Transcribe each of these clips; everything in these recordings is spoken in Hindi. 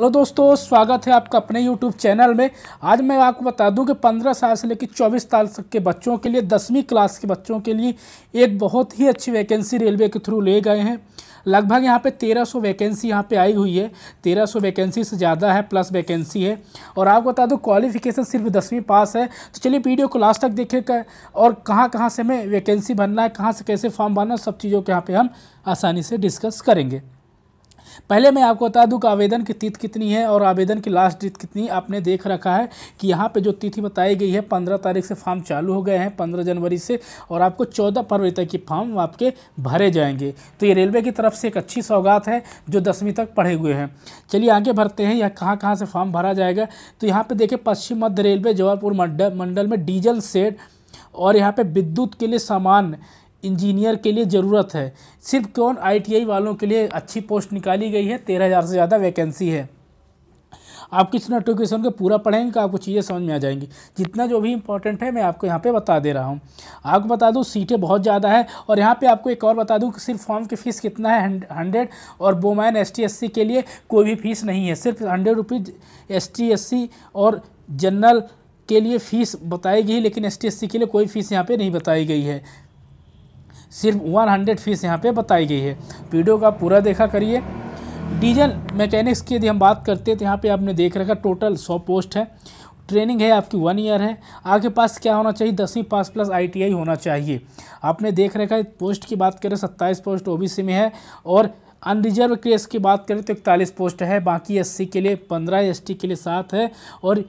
हेलो दोस्तों स्वागत है आपका अपने यूट्यूब चैनल में आज मैं आपको बता दूं कि 15 साल से लेकर 24 साल तक के बच्चों के लिए दसवीं क्लास के बच्चों के लिए एक बहुत ही अच्छी वैकेंसी रेलवे के थ्रू ले गए हैं लगभग यहाँ पे 1300 वैकेंसी यहाँ पे आई हुई है 1300 वैकेंसी से ज़्यादा है प्लस वैकेंसी है और आपको बता दूँ क्वालिफिकेशन सिर्फ दसवीं पास है तो चलिए वीडियो को लास्ट तक देखेगा और कहाँ कहाँ से हमें वैकेंसी भरना है कहाँ से कैसे फॉर्म भरना सब चीज़ों के यहाँ पर हम आसानी से डिस्कस करेंगे पहले मैं आपको बता दूं कि आवेदन की तिथि कितनी है और आवेदन की लास्ट डेट कितनी आपने देख रखा है कि यहाँ पे जो तिथि बताई गई है पंद्रह तारीख से फॉर्म चालू हो गए हैं पंद्रह जनवरी से और आपको चौदह फरवरी तक ये फॉर्म आपके भरे जाएंगे तो ये रेलवे की तरफ से एक अच्छी सौगात है जो दसवीं तक पढ़े हुए हैं चलिए आगे भरते हैं यह कहाँ कहाँ से फॉर्म भरा जाएगा तो यहाँ पर देखिए पश्चिम मध्य रेलवे जबलपुर मंडल में डीजल सेट और यहाँ पे विद्युत के लिए सामान इंजीनियर के लिए ज़रूरत है सिर्फ कौन आईटीआई वालों के लिए अच्छी पोस्ट निकाली गई है तेरह हज़ार से ज़्यादा वैकेंसी है आप किस नोटिफिकेशन को पूरा पढ़ेंगे तो आपको चीज़ें समझ में आ जाएंगी जितना जो भी इंपॉर्टेंट है मैं आपको यहाँ पे बता दे रहा हूँ आपको बता दूँ सीटें बहुत ज़्यादा है और यहाँ पे आपको एक और बता दूँ कि सिर्फ फॉर्म की फ़ीस कितना है हंड्रेड और बोमैन एस टी के लिए कोई भी फीस नहीं है सिर्फ हंड्रेड रुपीज़ एस टी और जनरल के लिए फ़ीस बताई गई लेकिन एस टी के लिए कोई फीस यहाँ पर नहीं बताई गई है सिर्फ 100 फीस यहाँ पे बताई गई है वीडियो का पूरा देखा करिए डीजल मैकेनिक्स की यदि हम बात करते हैं तो यहाँ पे आपने देख रखा टोटल सौ पोस्ट है ट्रेनिंग है आपकी वन ईयर है आपके पास क्या होना चाहिए दसवीं पास प्लस आईटीआई होना चाहिए आपने देख रखा है पोस्ट की बात करें सत्ताईस पोस्ट ओबीसी में है और अनरिजर्व केस की बात करें तो इकतालीस पोस्ट है बाकी एससी के लिए पंद्रह एसटी के लिए सात है और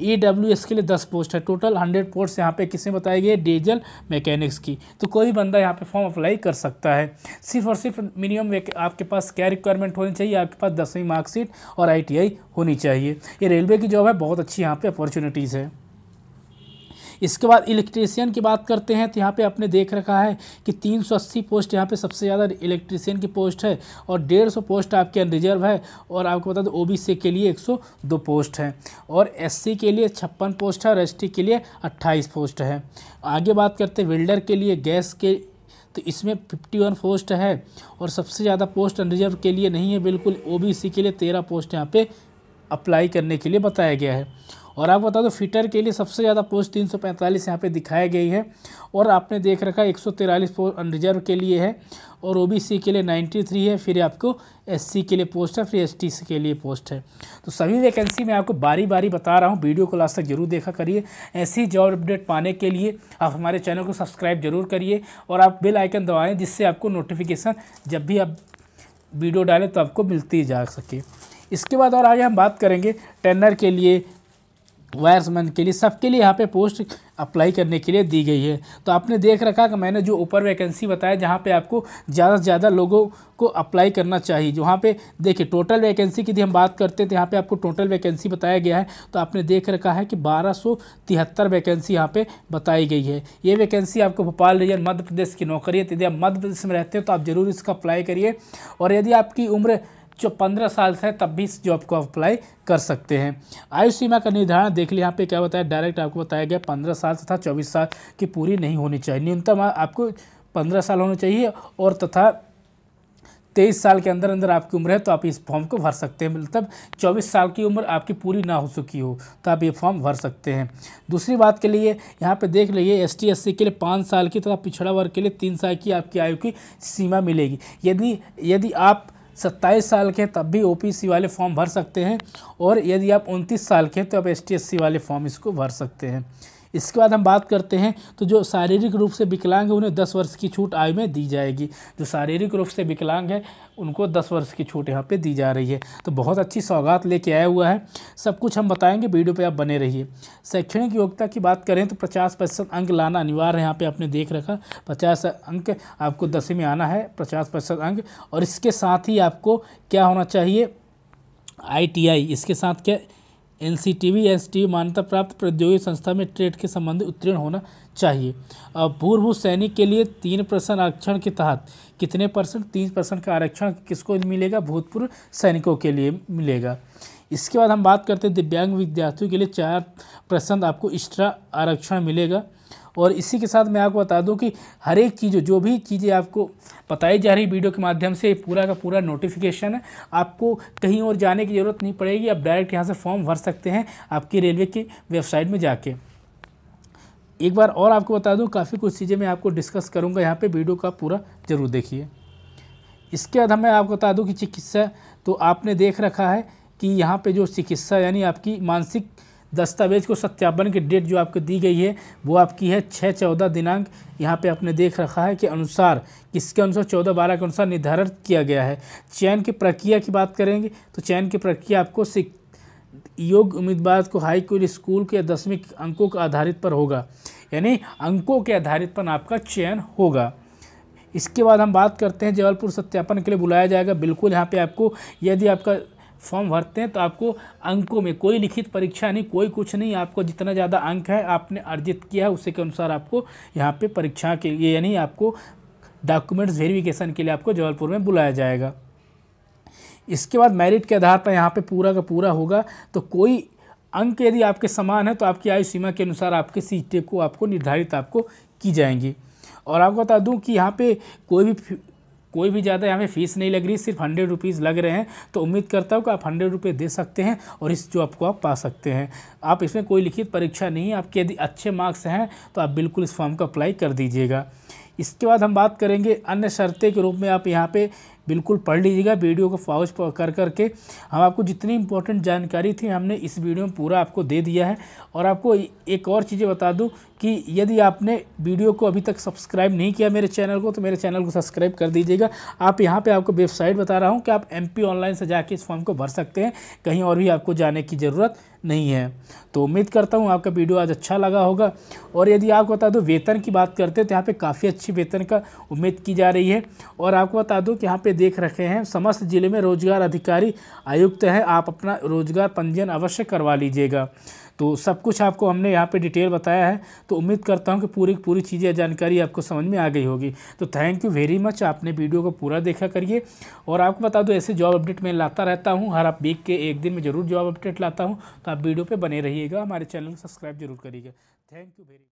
ई डब्ल्यू एस के लिए दस पोस्ट है टोटल हंड्रेड पोस्ट यहाँ पे किसने बताई गई है डीजल मैकेनिक्स की तो कोई भी बंदा यहाँ पे फॉर्म अप्लाई कर सकता है सिर्फ और सिर्फ मिनिमम आपके पास क्या रिक्वायरमेंट होनी चाहिए आपके पास दसवीं मार्कशीट और आई होनी चाहिए ये रेलवे की जॉब है बहुत अच्छी यहाँ पर अपॉर्चुनिटीज़ है इसके बाद इलेक्ट्रीशियन की बात करते हैं तो यहाँ पे आपने देख रखा है कि 380 पोस्ट यहाँ पे सबसे ज़्यादा इलेक्ट्रीशियन की पोस्ट है और 150 पोस्ट आपके रिजर्व है और आपको बता दो ओ के लिए 102 पोस्ट हैं और एस के लिए छप्पन पोस्ट है और एस के लिए अट्ठाईस पोस्ट है आगे बात करते हैं वेल्डर के लिए गैस के तो इसमें फिफ्टी वन पोस्ट है और सबसे ज़्यादा पोस्ट अनरिजर्व के लिए नहीं है बिल्कुल ओबीसी के लिए तेरह पोस्ट यहाँ पे अप्लाई करने के लिए बताया गया है और आप बता दो फिटर के लिए सबसे ज़्यादा पोस्ट तीन सौ पैंतालीस यहाँ पर दिखाई गई है और आपने देख रखा है एक सौ तिरालीस पोस्ट रिजर्व के लिए है और ओबीसी के लिए नाइन्टी थ्री है फिर आपको एससी के लिए पोस्ट है फिर टी के लिए पोस्ट है तो सभी वैकेंसी मैं आपको बारी बारी बता रहा हूँ वीडियो को लास्ट तक जरूर देखा करिए ऐसी जॉब अपडेट पाने के लिए आप हमारे चैनल को सब्सक्राइब जरूर करिए और आप बेल आइकन दबाएँ जिससे आपको नोटिफिकेशन जब भी आप वीडियो डालें तो आपको मिलती जा सके इसके बाद और आगे हम बात करेंगे टेनर के लिए वायर्समैन के लिए सबके लिए यहाँ पे पोस्ट अप्लाई करने के लिए दी गई है तो आपने देख रखा कि मैंने जो ऊपर वैकेंसी बताया जहाँ पे आपको ज़्यादा से ज़्यादा लोगों को अप्लाई करना चाहिए जहाँ पे देखिए टोटल वैकेंसी की यदि हम बात करते हैं तो यहाँ पे आपको टोटल वैकेंसी बताया गया है तो आपने देख रखा है कि बारह वैकेंसी यहाँ पर बताई गई है ये वैकेंसी आपको भोपाल रीजन मध्य प्रदेश की नौकरी है तो यदि आप मध्य प्रदेश में रहते हो तो आप ज़रूर इसका अप्लाई करिए और यदि आपकी उम्र जो पंद्रह साल से है तब भी इस जॉब को अप्लाई कर सकते हैं आयु सीमा का निर्धारण देख लिया यहाँ पे क्या बताया डायरेक्ट आपको बताया गया पंद्रह साल तथा चौबीस साल की पूरी नहीं होनी चाहिए न्यूनतम आपको पंद्रह साल होना चाहिए और तथा तेईस साल के अंदर अंदर आपकी उम्र है तो आप इस फॉर्म को भर सकते हैं मतलब चौबीस साल की उम्र आपकी पूरी ना हो चुकी हो तो आप ये फॉर्म भर सकते हैं दूसरी बात के लिए यहाँ पे देख लीजिए एस टी एस सी के लिए पाँच साल की तथा पिछड़ा वर्ग के लिए तीन साल की आपकी आयु की सीमा मिलेगी यदि यदि आप सत्ताईस साल के तब भी ओपीसी वाले फॉर्म भर सकते हैं और यदि आप उनतीस साल के तो आप एसटीएससी वाले फॉर्म इसको भर सकते हैं इसके बाद हम बात करते हैं तो जो शारीरिक रूप से विकलांग है उन्हें दस वर्ष की छूट आयु में दी जाएगी जो शारीरिक रूप से विकलांग है उनको दस वर्ष की छूट यहाँ पर दी जा रही है तो बहुत अच्छी सौगात लेके आया हुआ है सब कुछ हम बताएँगे वीडियो पर आप बने रहिए शैक्षणिक योग्यता की बात करें तो पचास प्रतिशत अंक लाना अनिवार्य है यहाँ पर आपने देख रखा पचास अंक आपको दसवीं में आना है पचास प्रतिशत अंक और इसके साथ ही आपको क्या होना चाहिए आई इसके साथ क्या N C T V S T मान्यता प्राप्त प्रौद्योगिक संस्था में ट्रेड के संबंध उत्तीर्ण होना चाहिए पूर्व सैनिक के लिए तीन परसेंट आरक्षण के तहत कितने परसेंट तीन परसेंट का आरक्षण किसको मिलेगा भूतपूर्व सैनिकों के लिए मिलेगा इसके बाद हम बात करते हैं दिव्यांग विद्यार्थियों के लिए चार परसेंट आपको एक्स्ट्रा आरक्षण मिलेगा और इसी के साथ मैं आपको बता दूं कि हर एक चीज़ जो भी चीज़ें आपको बताई जा रही वीडियो के माध्यम से पूरा का पूरा नोटिफिकेशन है आपको कहीं और जाने की ज़रूरत नहीं पड़ेगी आप डायरेक्ट यहाँ से फॉर्म भर सकते हैं आपकी रेलवे की वेबसाइट में जाके एक बार और आपको बता दूँ काफ़ी कुछ चीज़ें मैं आपको डिस्कस करूँगा यहाँ पर वीडियो का पूरा ज़रूर देखिए इसके बाद हमें आपको बता दूँ कि चिकित्सा तो आपने देख रखा है कि यहाँ पे जो चिकित्सा यानी आपकी मानसिक दस्तावेज़ को सत्यापन की डेट जो आपको दी गई है वो आपकी है छः चौदह दिनांक यहाँ पे आपने देख रखा है कि अनुसार किसके अनुसार चौदह बारह के अनुसार निर्धारित किया गया है चयन की प्रक्रिया की बात करेंगे तो चयन की प्रक्रिया आपको योग्य उम्मीदवार को हाई हाईकोर्ट स्कूल के दसवीं अंकों के आधारित पर होगा यानी अंकों के आधारित पर आपका चयन होगा इसके बाद हम बात करते हैं जबलपुर सत्यापन के लिए बुलाया जाएगा बिल्कुल यहाँ पे आपको यदि आपका फॉर्म भरते हैं तो आपको अंकों में कोई लिखित परीक्षा नहीं कोई कुछ नहीं आपको जितना ज़्यादा अंक है आपने अर्जित किया है उसी के अनुसार आपको यहाँ पे परीक्षा के लिए यानी आपको डॉक्यूमेंट्स वेरिफिकेशन के लिए आपको जबलपुर में बुलाया जाएगा इसके बाद मेरिट के आधार पर यहाँ पे पूरा का पूरा होगा तो कोई अंक यदि आपके समान है तो आपकी आयु सीमा के अनुसार आपके सीटें को आपको निर्धारित आपको की जाएंगी और आपको बता दूं कि यहाँ पे कोई भी कोई भी ज़्यादा यहाँ पे फीस नहीं लग रही सिर्फ हंड्रेड रुपीज़ लग रहे हैं तो उम्मीद करता हूँ कि आप हंड्रेड रुपये दे सकते हैं और इस जॉब को आप पा सकते हैं आप इसमें कोई लिखित परीक्षा नहीं है आपके यदि अच्छे मार्क्स हैं तो आप बिल्कुल इस फॉर्म को अप्लाई कर दीजिएगा इसके बाद हम बात करेंगे अन्य शर्तें के रूप में आप यहाँ पे बिल्कुल पढ़ लीजिएगा वीडियो को फॉज कर करके हम आपको जितनी इंपॉर्टेंट जानकारी थी हमने इस वीडियो में पूरा आपको दे दिया है और आपको एक और चीज़ें बता दूं कि यदि आपने वीडियो को अभी तक सब्सक्राइब नहीं किया मेरे चैनल को तो मेरे चैनल को सब्सक्राइब कर दीजिएगा आप यहाँ पे आपको वेबसाइट बता रहा हूँ कि आप एम ऑनलाइन से जाके इस फॉर्म को भर सकते हैं कहीं और भी आपको जाने की ज़रूरत नहीं है तो उम्मीद करता हूँ आपका वीडियो आज अच्छा लगा होगा और यदि आपको बता दूँ वेतन की बात करते हैं तो यहाँ पर काफ़ी अच्छी वेतन का उम्मीद की जा रही है और आपको बता दूँ कि यहाँ पर देख रखे हैं समस्त जिले में रोजगार अधिकारी आयुक्त है आप अपना रोजगार पंजीयन अवश्य करवा लीजिएगा तो सब कुछ आपको हमने यहाँ पे डिटेल बताया है तो उम्मीद करता हूँ कि पूरी पूरी चीज़ें जानकारी आपको समझ में आ गई होगी तो थैंक यू वेरी मच आपने वीडियो को पूरा देखा करिए और आपको बता दूँ ऐसे जॉब अपडेट मैं लाता रहता हूँ हर आप वीक के एक दिन में ज़रूर जॉब अपडेट लाता हूँ तो आप वीडियो पर बने रहिएगा हमारे चैनल को सब्सक्राइब जरूर करिएगा थैंक यू वेरी